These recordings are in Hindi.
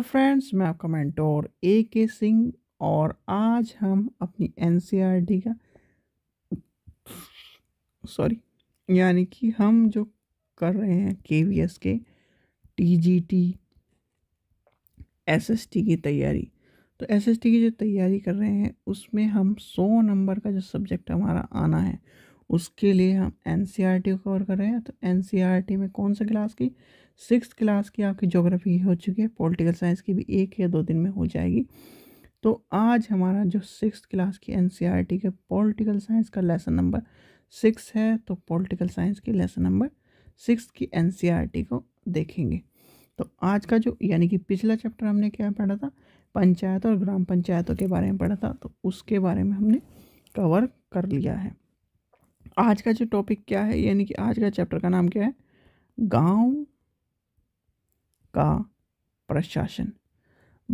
तो फ्रेंड्स मैं आपका मेंटोर ए के सिंह और आज हम अपनी एन का सॉरी यानी कि हम जो कर रहे हैं के वी एस के T G T S S T की तैयारी तो एस एस टी की जो तैयारी कर रहे हैं उसमें हम सौ नंबर का जो सब्जेक्ट हमारा आना है उसके लिए हम एन सी आर को कवर कर रहे हैं तो एन सी आर टी में कौन सा क्लास की सिक्स क्लास की आपकी ज्योग्राफी हो चुकी है पॉलिटिकल साइंस की भी एक या दो दिन में हो जाएगी तो आज हमारा जो सिक्स क्लास की एन सी आर टी के पॉलिटिकल साइंस का लेसन नंबर सिक्स है तो पॉलिटिकल साइंस की लेसन नंबर सिक्स की एन सी आर टी को देखेंगे तो आज का जो यानी कि पिछला चैप्टर हमने क्या पढ़ा था पंचायत और ग्राम पंचायतों के बारे में पढ़ा था तो उसके बारे में हमने कवर कर लिया है आज का जो टॉपिक क्या है यानी कि आज का चैप्टर का नाम क्या है गांव का प्रशासन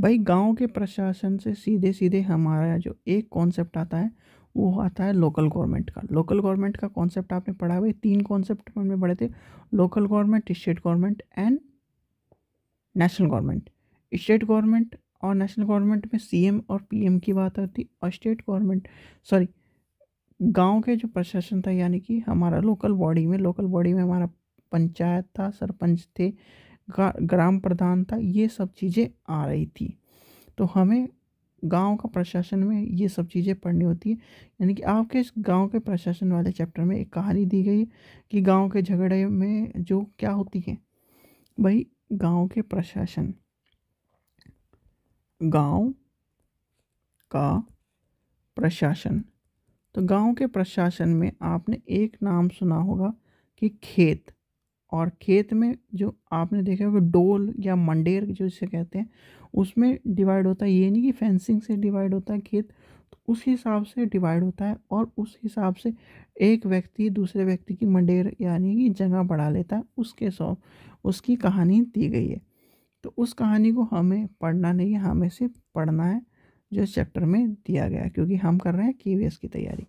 भाई गांव के प्रशासन से सीधे सीधे हमारा जो एक कॉन्सेप्ट आता है वो आता है लोकल गवर्नमेंट का लोकल गवर्नमेंट का कॉन्सेप्ट आपने पढ़ा हुआ तीन कॉन्सेप्ट में पढ़े थे local government state government and national government state government और नेशनल गवर्नमेंट में सीएम और पीएम की बात आती और स्टेट गवर्नमेंट सॉरी गांव के जो प्रशासन था यानी कि हमारा लोकल बॉडी में लोकल बॉडी में हमारा पंचायत था सरपंच थे ग्राम प्रधान था ये सब चीज़ें आ रही थी तो हमें गांव का प्रशासन में ये सब चीज़ें पढ़नी होती है यानी कि आपके इस गांव के प्रशासन वाले चैप्टर में एक कहानी दी गई कि गांव के झगड़े में जो क्या होती है भाई गांव के प्रशासन गांव का प्रशासन तो गांव के प्रशासन में आपने एक नाम सुना होगा कि खेत और खेत में जो आपने देखा होगा डोल या मंडेर जो इसे कहते हैं उसमें डिवाइड होता है ये नहीं कि फेंसिंग से डिवाइड होता है खेत तो उस हिसाब से डिवाइड होता है और उस हिसाब से एक व्यक्ति दूसरे व्यक्ति की मंडेर यानी कि जगह बढ़ा लेता है उसके सौ उसकी कहानी दी गई है तो उस कहानी को हमें पढ़ना नहीं है हमें सिर्फ पढ़ना है जो इस चैप्टर में दिया गया क्योंकि हम कर रहे हैं के की तैयारी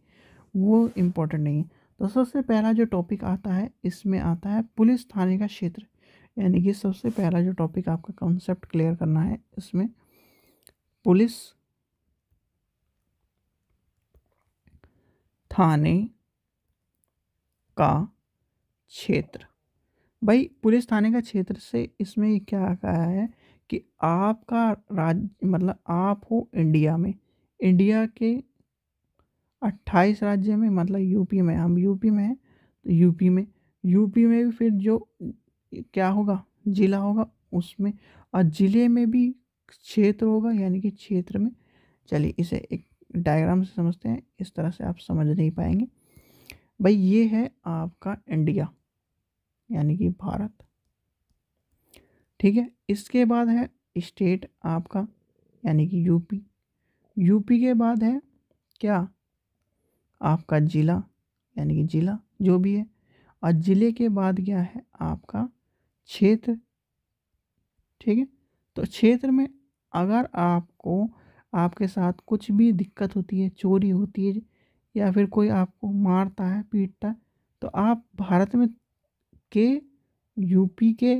वो इम्पोर्टेंट नहीं है तो सबसे पहला जो टॉपिक आता है इसमें आता है पुलिस थाने का क्षेत्र यानी कि सबसे पहला जो टॉपिक आपका कॉन्सेप्ट क्लियर करना है इसमें पुलिस थाने का क्षेत्र भाई पुलिस थाने का क्षेत्र से इसमें क्या कहा है कि आपका राज्य मतलब आप हो इंडिया में इंडिया के 28 राज्य में मतलब यूपी में हम यूपी में हैं तो यूपी में यूपी में भी फिर जो क्या होगा ज़िला होगा उसमें और ज़िले में भी क्षेत्र होगा यानी कि क्षेत्र में चलिए इसे एक डायग्राम से समझते हैं इस तरह से आप समझ नहीं पाएंगे भाई ये है आपका इंडिया यानी कि भारत ठीक है इसके बाद है स्टेट आपका यानी कि यूपी यूपी के बाद है क्या आपका ज़िला यानी कि ज़िला जो भी है और ज़िले के बाद क्या है आपका क्षेत्र ठीक है तो क्षेत्र में अगर आपको आपके साथ कुछ भी दिक्कत होती है चोरी होती है या फिर कोई आपको मारता है पीटता है तो आप भारत में के यूपी के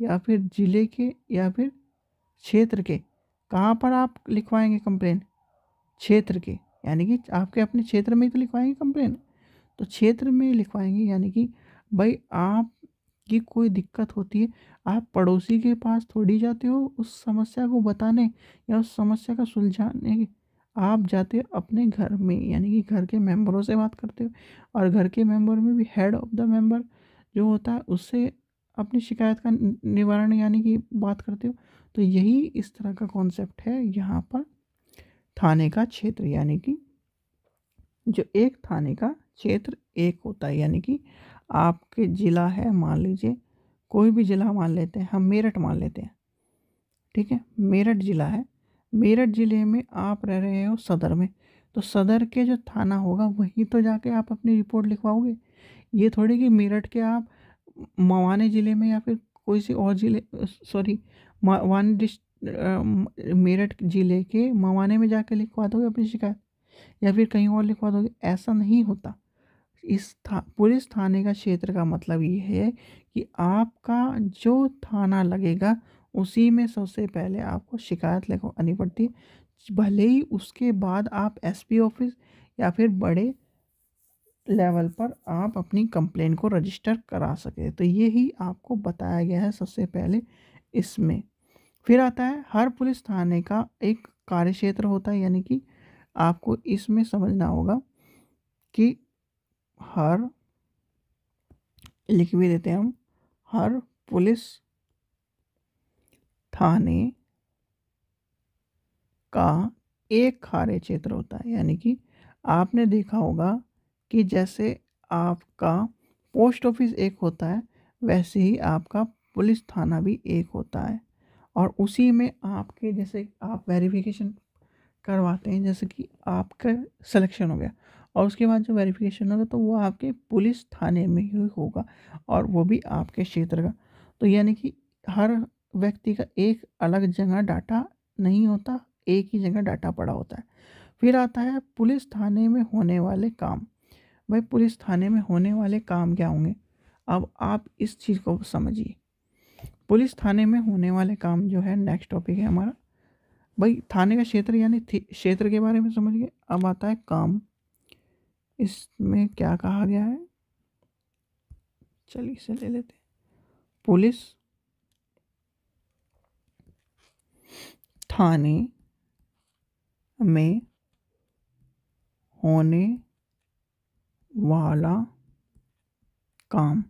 या फिर ज़िले के या फिर क्षेत्र के कहाँ पर आप लिखवाएंगे कंप्लेन क्षेत्र के यानी कि आपके अपने क्षेत्र में ही तो लिखवाएंगे कंप्लेन तो क्षेत्र में लिखवाएंगे यानी कि भाई आप की कोई दिक्कत होती है आप पड़ोसी के पास थोड़ी जाते हो उस समस्या को बताने या उस समस्या का सुलझाने आप जाते हो अपने घर में यानी कि घर के मेंबरों से बात करते हो और घर के मेंबर में भी हेड ऑफ द मेंबर जो होता है उससे अपनी शिकायत का निवारण यानी कि बात करते हो तो यही इस तरह का कॉन्सेप्ट है यहाँ पर थाने का क्षेत्र यानी कि जो एक थाने का क्षेत्र एक होता है यानी कि आपके ज़िला है मान लीजिए कोई भी ज़िला मान लेते हैं हम मेरठ मान लेते हैं ठीक है मेरठ ज़िला है मेरठ ज़िले में आप रह रहे हो सदर में तो सदर के जो थाना होगा वहीं तो जाके आप अपनी रिपोर्ट लिखवाओगे ये थोड़ी कि मेरठ के आप मवानी ज़िले में या फिर कोई से और ज़िले सॉरी मवान डिस्ट मेरठ ज़िले के मवाने में जाकर लिखवा दोगे अपनी शिकायत या फिर कहीं और लिखवा दोगे ऐसा नहीं होता इस था पुलिस थाने का क्षेत्र का मतलब ये है कि आपका जो थाना लगेगा उसी में सबसे पहले आपको शिकायत लिखवानी पड़ती है भले ही उसके बाद आप एसपी ऑफिस या फिर बड़े लेवल पर आप अपनी कंप्लेन को रजिस्टर करा सके तो ये ही आपको बताया गया है सबसे पहले इसमें फिर आता है हर पुलिस थाने का एक कार्य क्षेत्र होता है यानी कि आपको इसमें समझना होगा कि हर लिख भी देते हैं हम हर पुलिस थाने का एक कार्य क्षेत्र होता है यानी कि आपने देखा होगा कि जैसे आपका पोस्ट ऑफिस एक होता है वैसे ही आपका पुलिस थाना भी एक होता है और उसी में आपके जैसे आप वेरिफिकेशन करवाते हैं जैसे कि आपका सिलेक्शन हो गया और उसके बाद जो वेरिफिकेशन होगा तो वो आपके पुलिस थाने में ही होगा और वो भी आपके क्षेत्र का तो यानी कि हर व्यक्ति का एक अलग जगह डाटा नहीं होता एक ही जगह डाटा पड़ा होता है फिर आता है पुलिस थाने में होने वाले काम भाई पुलिस थाने में होने वाले काम क्या होंगे अब आप इस चीज़ को समझिए पुलिस थाने में होने वाले काम जो है नेक्स्ट टॉपिक है हमारा भाई थाने का क्षेत्र यानी क्षेत्र के बारे में समझिए अब आता है काम इसमें क्या कहा गया है चलिए इसे ले लेते पुलिस थाने में होने वाला काम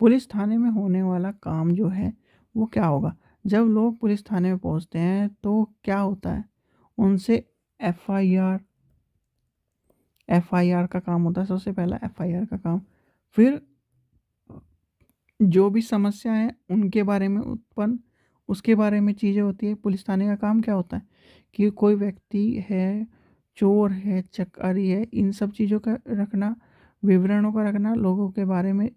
पुलिस थाने में होने वाला काम जो है वो क्या होगा जब लोग पुलिस थाने में पहुंचते हैं तो क्या होता है उनसे एफआईआर एफआईआर का काम होता है सबसे पहला एफआईआर का काम फिर जो भी समस्या है उनके बारे में उत्पन्न उसके बारे में चीज़ें होती है पुलिस थाने का काम क्या होता है कि कोई व्यक्ति है चोर है चकारी है इन सब चीज़ों का रखना विवरणों को रखना लोगों के बारे में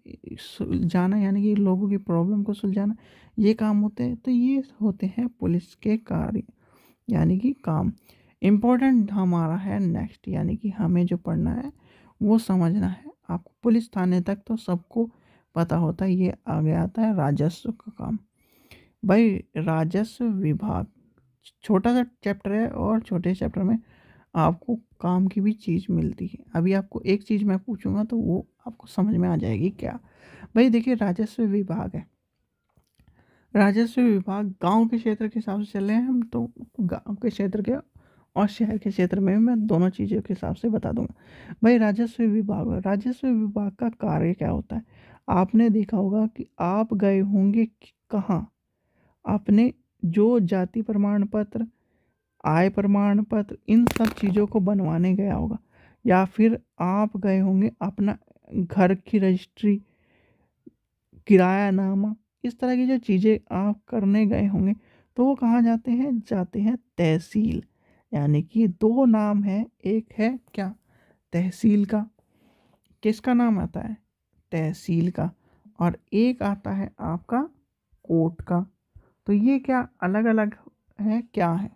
जाना यानी कि लोगों की प्रॉब्लम को सुलझाना ये काम होते हैं तो ये होते हैं पुलिस के कार्य यानी कि काम इम्पोर्टेंट हमारा है नेक्स्ट यानी कि हमें जो पढ़ना है वो समझना है आपको पुलिस थाने तक तो सबको पता होता है ये आगे आता है राजस्व का काम भाई राजस्व विभाग छोटा सा चैप्टर है और छोटे चैप्टर में आपको काम की भी चीज़ मिलती है अभी आपको एक चीज़ मैं पूछूंगा तो वो आपको समझ में आ जाएगी क्या भाई देखिए राजस्व विभाग है राजस्व विभाग गांव के क्षेत्र के हिसाब से चले हैं हम तो गांव के क्षेत्र के और शहर के क्षेत्र में मैं दोनों चीज़ों के हिसाब से बता दूंगा भाई राजस्व विभाग राजस्व विभाग का कार्य क्या होता है आपने देखा होगा कि आप गए होंगे कहाँ आपने जो जाति प्रमाण पत्र आय प्रमाण पत्र इन सब चीज़ों को बनवाने गया होगा या फिर आप गए होंगे अपना घर की रजिस्ट्री किराया नामा इस तरह की जो चीज़ें आप करने गए होंगे तो वो कहाँ जाते हैं जाते हैं तहसील यानी कि दो नाम है एक है क्या तहसील का किसका नाम आता है तहसील का और एक आता है आपका कोर्ट का तो ये क्या अलग अलग है क्या है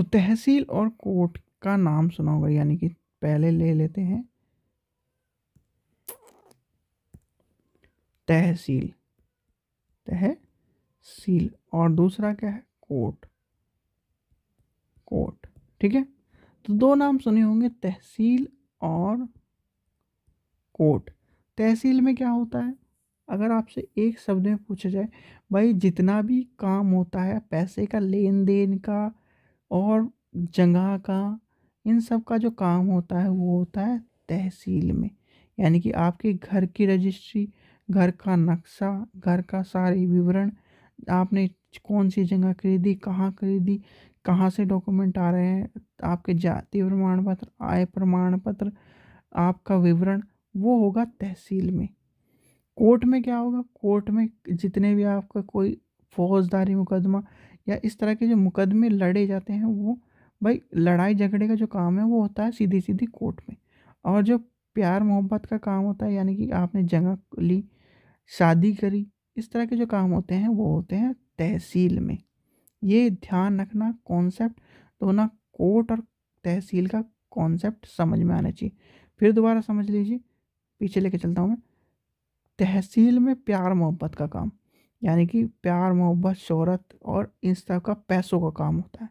तो तहसील और कोर्ट का नाम सुना होगा यानी कि पहले ले लेते हैं तहसील तहसील और दूसरा क्या है कोर्ट कोर्ट ठीक है तो दो नाम सुने होंगे तहसील और कोर्ट तहसील में क्या होता है अगर आपसे एक शब्द में पूछा जाए भाई जितना भी काम होता है पैसे का लेन देन का और जगह का इन सब का जो काम होता है वो होता है तहसील में यानी कि आपके घर की रजिस्ट्री घर का नक्शा घर का सारे विवरण आपने कौन सी जगह खरीदी कहाँ खरीदी कहाँ से डॉक्यूमेंट आ रहे हैं आपके जाति प्रमाण पत्र आय प्रमाण पत्र आपका विवरण वो होगा तहसील में कोर्ट में क्या होगा कोर्ट में जितने भी आपका कोई फौजदारी मुकदमा या इस तरह के जो मुकदमे लड़े जाते हैं वो भाई लड़ाई झगड़े का जो काम है वो होता है सीधी सीधी कोर्ट में और जो प्यार मोहब्बत का काम होता है यानी कि आपने जगह ली शादी करी इस तरह के जो काम होते हैं वो होते हैं तहसील में ये ध्यान रखना कॉन्सेप्ट तो दोनों कोर्ट और तहसील का कॉन्सेप्ट समझ में आना चाहिए फिर दोबारा समझ लीजिए पीछे लेके चलता हूँ मैं तहसील में प्यार मोहब्बत का काम यानी कि प्यार मोहब्बत शहरत और इन सब का पैसों का काम होता है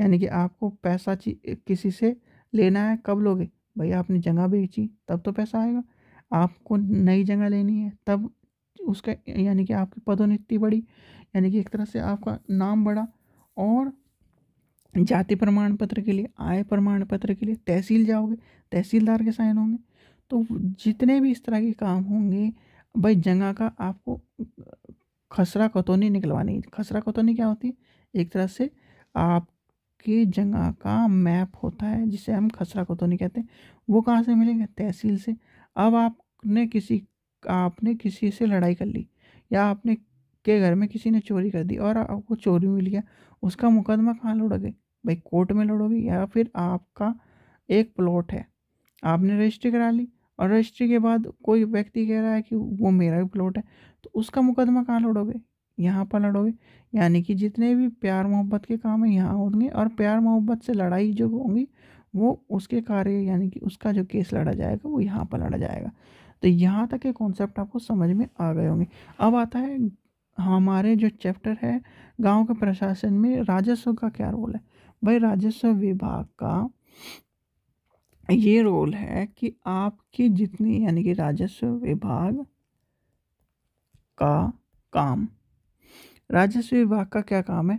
यानी कि आपको पैसा किसी से लेना है कब लोगे भैया आपने जगह बेची तब तो पैसा आएगा आपको नई जगह लेनी है तब उसका यानी कि आपकी पदोन्नति बढ़ी यानी कि एक तरह से आपका नाम बढ़ा और जाति प्रमाण पत्र के लिए आय प्रमाण पत्र के लिए तहसील जाओगे तहसीलदार के साइन होंगे तो जितने भी इस तरह के काम होंगे भाई जगह का आपको खसरा कतौनी निकलवानी खसरा कतौनी क्या होती है एक तरह से आपके जगह का मैप होता है जिसे हम खसरा कतौनी कहते हैं वो कहाँ से मिलेंगे तहसील से अब आपने किसी आपने किसी से लड़ाई कर ली या आपने के घर में किसी ने चोरी कर दी और आपको चोरी मिल गया उसका मुकदमा कहाँ लड़ोगे भाई कोर्ट में लड़ोगे या फिर आपका एक प्लॉट है आपने रजिस्ट्री करा ली और रजिस्ट्री के बाद कोई व्यक्ति कह रहा है कि वो मेरा भी प्लॉट है तो उसका मुकदमा कहाँ लड़ोगे यहाँ पर लड़ोगे यानी कि जितने भी प्यार मोहब्बत के काम हैं यहाँ होंगे और प्यार मोहब्बत से लड़ाई जो होंगी वो उसके कार्य यानी कि उसका जो केस लड़ा जाएगा वो यहाँ पर लड़ा जाएगा तो यहाँ तक ये कॉन्सेप्ट आपको समझ में आ गए होंगे अब आता है हमारे जो चैप्टर है गांव के प्रशासन में राजस्व का क्या रोल है भाई राजस्व विभाग का ये रोल है कि आपके जितने यानी कि राजस्व विभाग का काम राजस्व विभाग का क्या काम है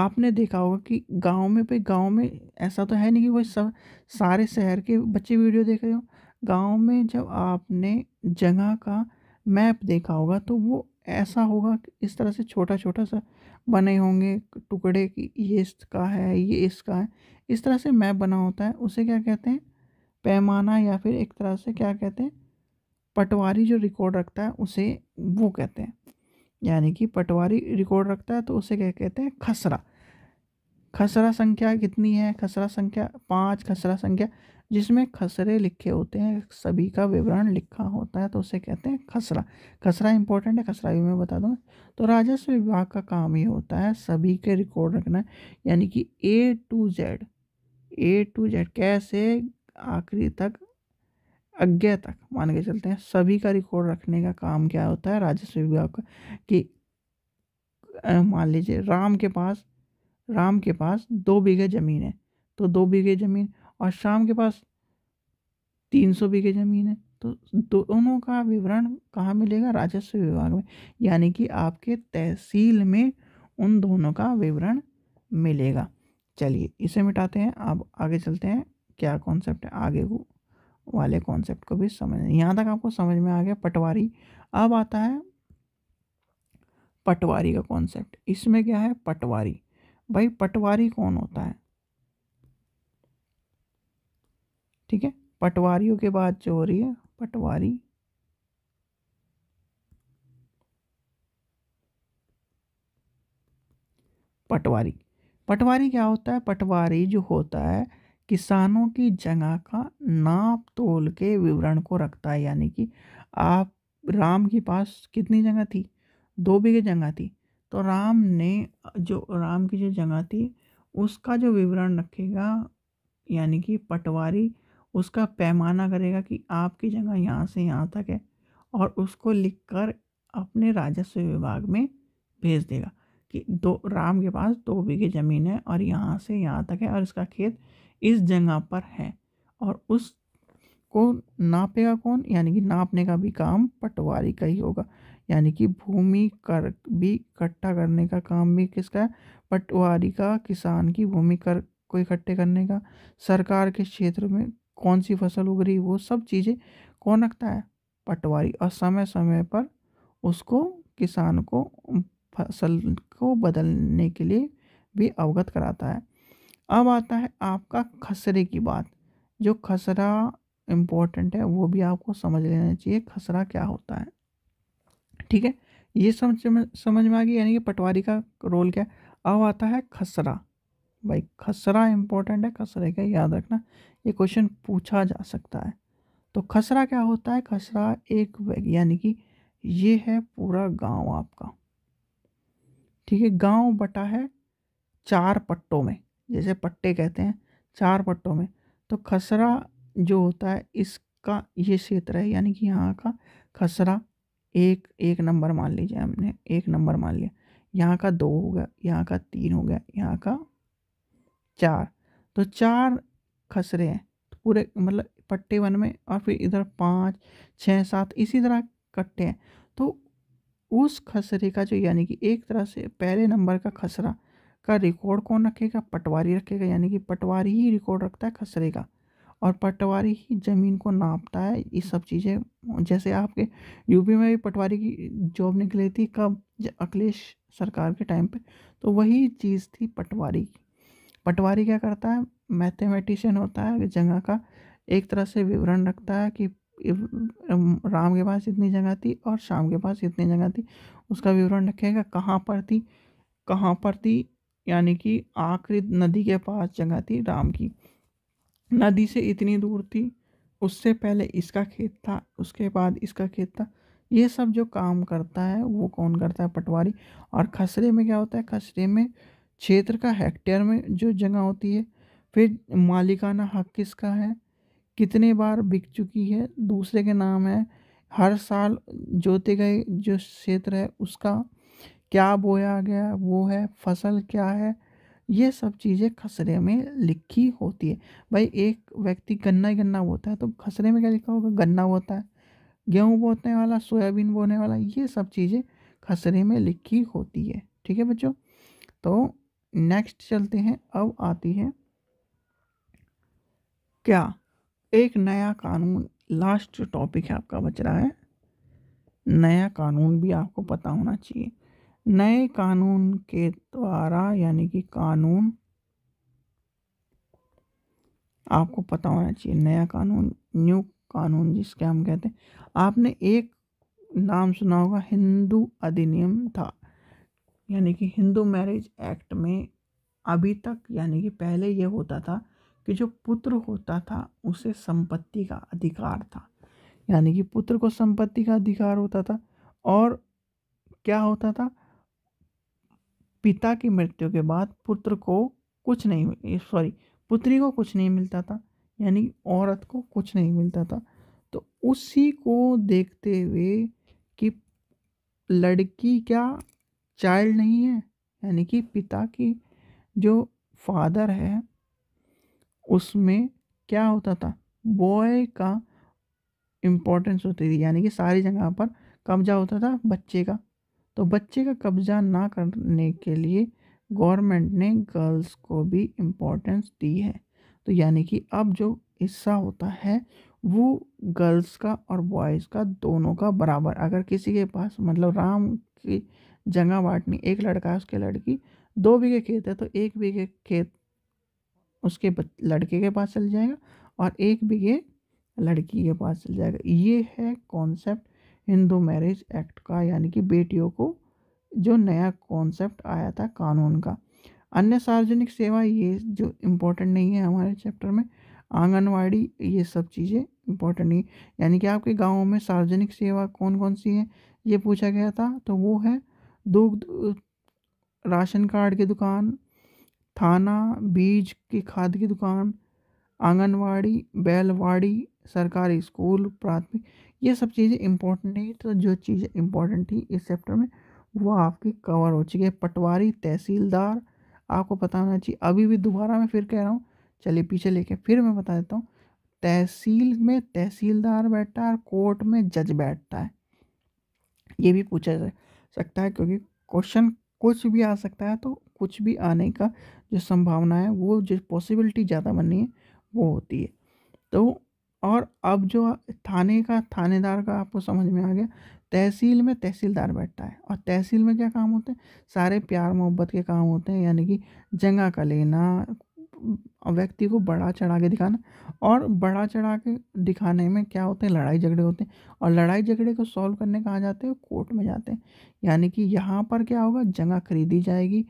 आपने देखा होगा कि गांव में पे गांव में ऐसा तो है नहीं कि कोई सब सारे शहर के बच्चे वीडियो देख रहे हो गांव में जब आपने जगह का मैप देखा होगा तो वो ऐसा होगा कि इस तरह से छोटा छोटा सा बने होंगे टुकड़े की ये इसका है ये इसका है इस तरह से मैप बना होता है उसे क्या कहते हैं पैमाना या फिर एक तरह से क्या कहते हैं पटवारी जो रिकॉर्ड रखता है उसे वो कहते हैं यानी कि पटवारी रिकॉर्ड रखता है तो उसे क्या कहते हैं खसरा खसरा संख्या कितनी है खसरा संख्या पाँच खसरा संख्या जिसमें खसरे लिखे होते हैं सभी का विवरण लिखा होता है तो उसे कहते हैं खसरा खसरा इंपॉर्टेंट है खसरा भी मैं बता दूँ तो राजस्व विभाग का काम ये होता है सभी के रिकॉर्ड रखना यानी कि A to Z A to Z कैसे आखिरी तक अज्ञा तक मान के चलते हैं सभी का रिकॉर्ड रखने का काम क्या होता है राजस्व विभाग का कि मान लीजिए राम के पास राम के पास दो बीघे ज़मीन है तो दो बीघे ज़मीन और शाम के पास तीन सौ बीघे ज़मीन है तो दोनों का विवरण कहाँ मिलेगा राजस्व विभाग में यानी कि आपके तहसील में उन दोनों का विवरण मिलेगा चलिए इसे मिटाते हैं अब आगे चलते हैं क्या कॉन्सेप्ट है आगे को वाले कॉन्सेप्ट को भी समझ यहाँ तक आपको समझ में आ गया पटवारी अब आता है पटवारी का कॉन्सेप्ट इसमें क्या है पटवारी भाई पटवारी कौन होता है ठीक है पटवारियों के बाद जो हो रही है पटवारी पटवारी पटवारी क्या होता है पटवारी जो होता है किसानों की जगह का नाप तोल के विवरण को रखता है यानी कि आप राम के पास कितनी जगह थी दो बीघे जगह थी तो राम ने जो राम की जो जगह थी उसका जो विवरण रखेगा यानी कि पटवारी उसका पैमाना करेगा कि आपकी जगह यहाँ से यहाँ तक है और उसको लिख कर अपने राजस्व विभाग में भेज देगा कि दो राम के पास दो बीघे ज़मीन है और यहाँ से यहाँ तक है और इसका खेत इस जगह पर है और उस को नापेगा कौन यानी कि नापने का भी काम पटवारी का ही होगा यानी कि भूमि कर भी इकट्ठा करने का काम भी किसका है पटवारी का किसान की भूमि कर को इकट्ठे करने का सरकार के क्षेत्र में कौन सी फसल उग रही वो सब चीज़ें कौन रखता है पटवारी और समय समय पर उसको किसान को फसल को बदलने के लिए भी अवगत कराता है अब आता है आपका खसरे की बात जो खसरा इम्पोर्टेंट है वो भी आपको समझ लेना चाहिए खसरा क्या होता है ठीक है ये समझ समझ में आ गई यानी कि पटवारी का रोल क्या है अब आता है खसरा भाई खसरा इम्पोर्टेंट है खसरे का याद रखना ये क्वेश्चन पूछा जा सकता है तो खसरा क्या होता है खसरा एक यानी कि ये है पूरा गांव आपका ठीक है गांव बटा है चार पट्टों में जैसे पट्टे कहते हैं चार पट्टों में तो खसरा जो होता है इसका ये क्षेत्र है यानी कि यहाँ का खसरा एक एक नंबर मान लीजिए हमने एक नंबर मान लिया यहाँ का दो हो गया यहाँ का तीन हो गया यहाँ का चार तो चार खसरे हैं तो पूरे मतलब पट्टे वन में और फिर इधर पाँच छः सात इसी तरह कट्टे हैं तो उस खसरे का जो यानी कि एक तरह से पहले नंबर का खसरा का रिकॉर्ड कौन रखेगा पटवारी रखेगा यानी कि पटवारी ही रिकॉर्ड रखता है खसरे का और पटवारी ही ज़मीन को नापता है ये सब चीज़ें जैसे आपके यूपी में भी पटवारी की जॉब निकली थी कब अखिलेश सरकार के टाइम पे तो वही चीज़ थी पटवारी की पटवारी क्या करता है मैथमेटिशियन होता है जगह का एक तरह से विवरण रखता है कि राम के पास इतनी जगह थी और शाम के पास इतनी जगह थी उसका विवरण रखेगा कहाँ पर थी कहाँ पर थी यानी कि आखिरी नदी के पास जगह थी राम की नदी से इतनी दूर थी उससे पहले इसका खेत था उसके बाद इसका खेत था ये सब जो काम करता है वो कौन करता है पटवारी और खसरे में क्या होता है खसरे में क्षेत्र का हेक्टेयर में जो जगह होती है फिर मालिकाना हक किसका है कितने बार बिक चुकी है दूसरे के नाम है हर साल जोते गए जो क्षेत्र है उसका क्या बोया गया वो है फसल क्या है ये सब चीज़ें खसरे में लिखी होती है भाई एक व्यक्ति गन्ना ही गन्ना बोता है तो खसरे में क्या लिखा होगा गन्ना बोता है गेहूँ बोने वाला सोयाबीन बोने वाला ये सब चीज़ें खसरे में लिखी होती है ठीक है बच्चों तो नेक्स्ट चलते हैं अब आती है क्या एक नया कानून लास्ट जो टॉपिक है आपका बच रहा है नया कानून भी आपको पता होना चाहिए नए कानून के द्वारा यानी कि कानून आपको पता होना चाहिए नया कानून न्यू कानून जिसके हम कहते हैं आपने एक नाम सुना होगा हिंदू अधिनियम था यानी कि हिंदू मैरिज एक्ट में अभी तक यानी कि पहले यह होता था कि जो पुत्र होता था उसे संपत्ति का अधिकार था यानी कि पुत्र को संपत्ति का अधिकार होता था और क्या होता था पिता की मृत्यु के बाद पुत्र को कुछ नहीं सॉरी पुत्री को कुछ नहीं मिलता था यानी औरत को कुछ नहीं मिलता था तो उसी को देखते हुए कि लड़की क्या चाइल्ड नहीं है यानी कि पिता की जो फादर है उसमें क्या होता था बॉय का इम्पोर्टेंस होती थी यानी कि सारी जगह पर कब्जा होता था बच्चे का तो बच्चे का कब्जा ना करने के लिए गवर्नमेंट ने गर्ल्स को भी इम्पोर्टेंस दी है तो यानी कि अब जो हिस्सा होता है वो गर्ल्स का और बॉयज़ का दोनों का बराबर अगर किसी के पास मतलब राम की जगह बांटनी एक लड़का है उसके लड़की दो बीघे खेत है तो एक बीघे खेत उसके लड़के के पास चल जाएगा और एक बीघे लड़की के पास चल जाएगा ये है कॉन्सेप्ट हिंदू मैरिज एक्ट का यानी कि बेटियों को जो नया कॉन्सेप्ट आया था कानून का अन्य सार्वजनिक सेवा ये जो इम्पोर्टेंट नहीं है हमारे चैप्टर में आंगनवाड़ी ये सब चीज़ें इम्पोर्टेंट नहीं यानी कि आपके गाँव में सार्वजनिक सेवा कौन कौन सी है ये पूछा गया था तो वो है दुग्ध राशन कार्ड की दुकान थाना बीज की खाद की दुकान आंगनवाड़ी बैलवाड़ी सरकारी स्कूल प्राथमिक ये सब चीज़ें इम्पोर्टेंट नहीं तो जो चीज़ें इम्पोर्टेंट थी इस चैप्टर में वो आपकी कवर हो चुकी है पटवारी तहसीलदार आपको पता होना चाहिए अभी भी दोबारा मैं फिर कह रहा हूँ चलिए पीछे लेके फिर मैं बता देता हूँ तहसील में तहसीलदार बैठता है और कोर्ट में जज बैठता है ये भी पूछा जा सकता है क्योंकि क्वेश्चन कुछ भी आ सकता है तो कुछ भी आने का जो संभावना है वो जो पॉसिबिलिटी ज़्यादा बनी है वो होती है तो और अब जो थाने का थानेदार का आपको समझ में आ गया तहसील में तहसीलदार बैठता है और तहसील में क्या काम होते हैं सारे प्यार मोहब्बत के काम होते हैं यानी कि जंगा का लेना व्यक्ति को बढ़ा चढ़ा के दिखाना और बढ़ा चढ़ा के दिखाने में क्या होते हैं लड़ाई झगड़े होते हैं और लड़ाई झगड़े को सॉल्व करने कहाँ जाते हैं कोर्ट में जाते हैं यानी कि यहाँ पर क्या होगा जगह खरीदी जाएगी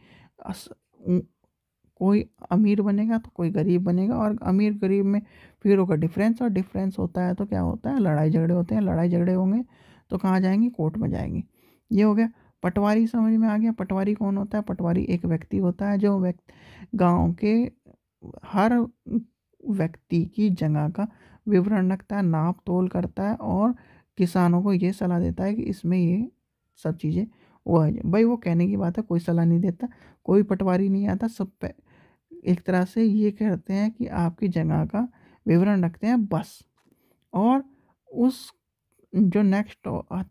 कोई अमीर बनेगा तो कोई गरीब बनेगा और अमीर गरीब में फिर होगा डिफरेंस और डिफरेंस होता है तो क्या होता है लड़ाई झगड़े होते हैं लड़ाई झगड़े होंगे तो कहाँ जाएंगे कोर्ट में जाएंगे ये हो गया पटवारी समझ में आ गया पटवारी कौन होता है पटवारी एक व्यक्ति होता है जो व्यक्ति गाँव के हर व्यक्ति की जगह का विवरण रखता है नाप तोल करता है और किसानों को ये सलाह देता है कि इसमें ये सब चीज़ें वो भाई वो कहने की बात है कोई सलाह नहीं देता कोई पटवारी नहीं आता सब पे एक तरह से ये कहते हैं कि आपकी जगह का विवरण रखते हैं बस और उस जो नेक्स्ट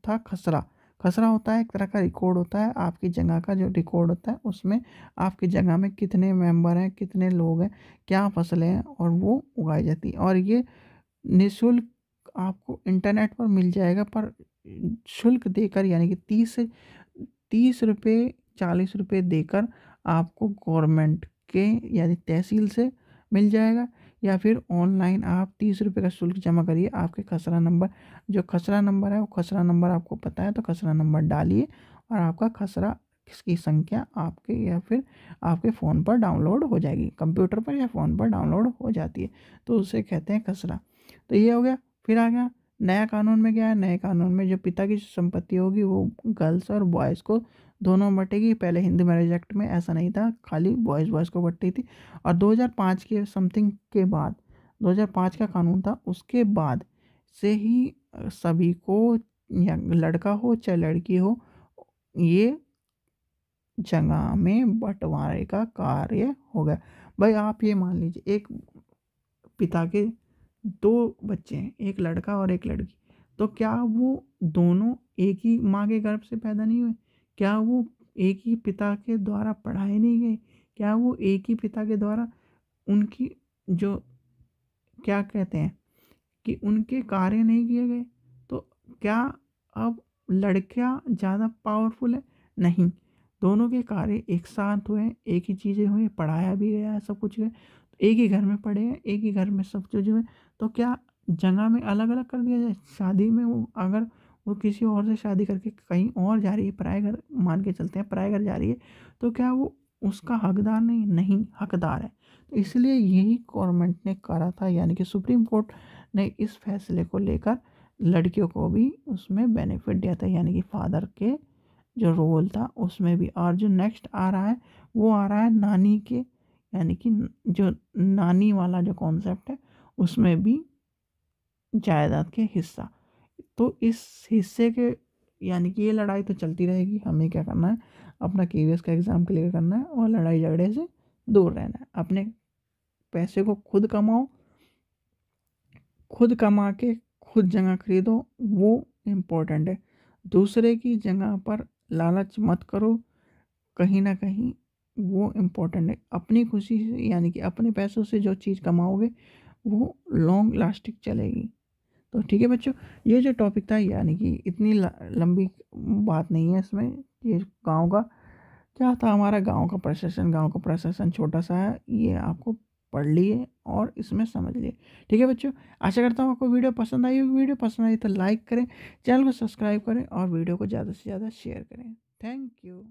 था खसरा खसरा होता है एक तरह का रिकॉर्ड होता है आपकी जगह का जो रिकॉर्ड होता है उसमें आपकी जगह में कितने मेंबर हैं कितने लोग हैं क्या फसलें हैं और वो उगाई जाती है और ये निःशुल्क आपको इंटरनेट पर मिल जाएगा पर शुल्क देकर यानी कि तीस तीस रुपये चालीस रुपये देकर आपको गवर्नमेंट के यानी तहसील से मिल जाएगा या फिर ऑनलाइन आप तीस रुपये का शुल्क जमा करिए आपके खसरा नंबर जो खसरा नंबर है वो खसरा नंबर आपको पता है तो खसरा नंबर डालिए और आपका खसरा इसकी संख्या आपके या फिर आपके फ़ोन पर डाउनलोड हो जाएगी कंप्यूटर पर या फ़ोन पर डाउनलोड हो जाती है तो उसे कहते हैं खसरा तो ये हो गया फिर आ गया नया कानून में क्या है नए कानून में जो पिता की संपत्ति होगी वो गर्ल्स और बॉयज़ को दोनों बटेगी पहले हिंदू मैरिज एक्ट में ऐसा नहीं था खाली बॉयज़ बॉयज़ को बटती थी और 2005 के समथिंग के बाद 2005 का कानून था उसके बाद से ही सभी को या लड़का हो चाहे लड़की हो ये जगह में बंटवारे का कार्य हो गया भाई आप ये मान लीजिए एक पिता के दो बच्चे हैं एक लड़का और एक लड़की तो क्या वो दोनों एक ही माँ के गर्भ से पैदा नहीं हुए क्या वो एक ही पिता के द्वारा पढ़ाए नहीं गए क्या वो एक ही पिता के द्वारा उनकी जो क्या कहते हैं कि उनके कार्य नहीं किए गए तो क्या अब लड़कियाँ ज़्यादा पावरफुल है नहीं दोनों के कार्य एक साथ हुए एक ही चीज़ें हुई पढ़ाया भी गया है सब कुछ हुए तो एक ही घर में पढ़े हैं एक ही घर में सब चीज़ें हुए तो क्या जगह में अलग अलग कर दिया जाए शादी में वो अगर वो किसी और से शादी करके कहीं और जा रही है पराए घर मान के चलते हैं पराए घर जा रही है तो क्या वो उसका हकदार नहीं नहीं हकदार है तो इसलिए यही गवर्नमेंट ने करा था यानी कि सुप्रीम कोर्ट ने इस फैसले को लेकर लड़कियों को भी उसमें बेनिफिट दिया था यानी कि फादर के जो रोल था उसमें भी और जो नेक्स्ट आ रहा है वो आ रहा है नानी के यानी कि जो नानी वाला जो कॉन्सेप्ट है उसमें भी जायदाद के हिस्सा तो इस हिस्से के यानी कि ये लड़ाई तो चलती रहेगी हमें क्या करना है अपना के का एग्ज़ाम क्लियर करना है और लड़ाई झगड़े से दूर रहना है अपने पैसे को खुद कमाओ खुद कमा के खुद जगह खरीदो वो इम्पोर्टेंट है दूसरे की जगह पर लालच मत करो कहीं ना कहीं वो इम्पोर्टेंट है अपनी खुशी से यानी कि अपने पैसों से जो चीज़ कमाओगे वो लॉन्ग लास्टिक चलेगी तो ठीक है बच्चों ये जो टॉपिक था यानी कि इतनी लंबी बात नहीं है इसमें ये गांव का क्या था हमारा गांव का प्रशासन गांव का प्रशासन छोटा सा है ये आपको पढ़ लिए और इसमें समझ लिए ठीक है बच्चों आशा करता हूँ आपको वीडियो पसंद आई होगी वीडियो पसंद आई तो लाइक करें चैनल को सब्सक्राइब करें और वीडियो को ज़्यादा से ज़्यादा शेयर करें थैंक यू